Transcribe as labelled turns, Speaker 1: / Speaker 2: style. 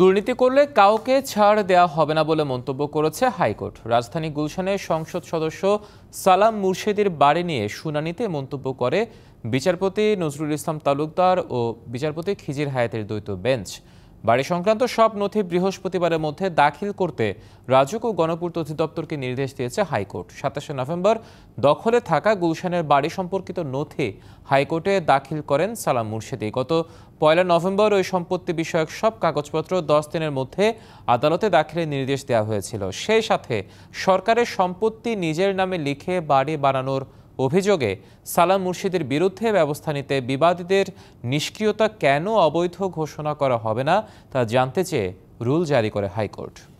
Speaker 1: দুর্নীতি করলে কাউকে ছাড় দেয়া হবে না বলে মন্তব্য করেছে হাইকোর্ট রাজধানী গুলশানের সংসদ সদস্য সালাম মুর্শেদের বাড়ি নিয়ে শুনানিতে মন্তব্য করে বিচারপতি নজরুল ইসলাম তালুকদার ও বিচারপতি খিজির হায়াতের দ্বৈত বেঞ্চ বাড়ি সংক্রান্ত সব নথি বৃহস্পতিবারের মধ্যে দাখিল করতে রাজক ও গণপূর্ত অধিদপ্তরকে নির্দেশ দিয়েছে হাইকোর্ট সাতাশে নভেম্বর দখলে থাকা গুলশানের বাড়ি সম্পর্কিত নথি হাইকোর্টে দাখিল করেন সালাম মুর্শিদি গত পয়লা নভেম্বর ওই সম্পত্তি বিষয়ক সব কাগজপত্র দশ দিনের মধ্যে আদালতে দাখিলের নির্দেশ দেওয়া হয়েছিল সেই সাথে সরকারের সম্পত্তি নিজের নামে লিখে বাড়ি বানানোর অভিযোগে সালাম মুর্শিদের বিরুদ্ধে ব্যবস্থা নিতে বিবাদীদের নিষ্ক্রিয়তা কেন অবৈধ ঘোষণা করা হবে না তা জানতে চেয়ে রুল জারি করে হাইকোর্ট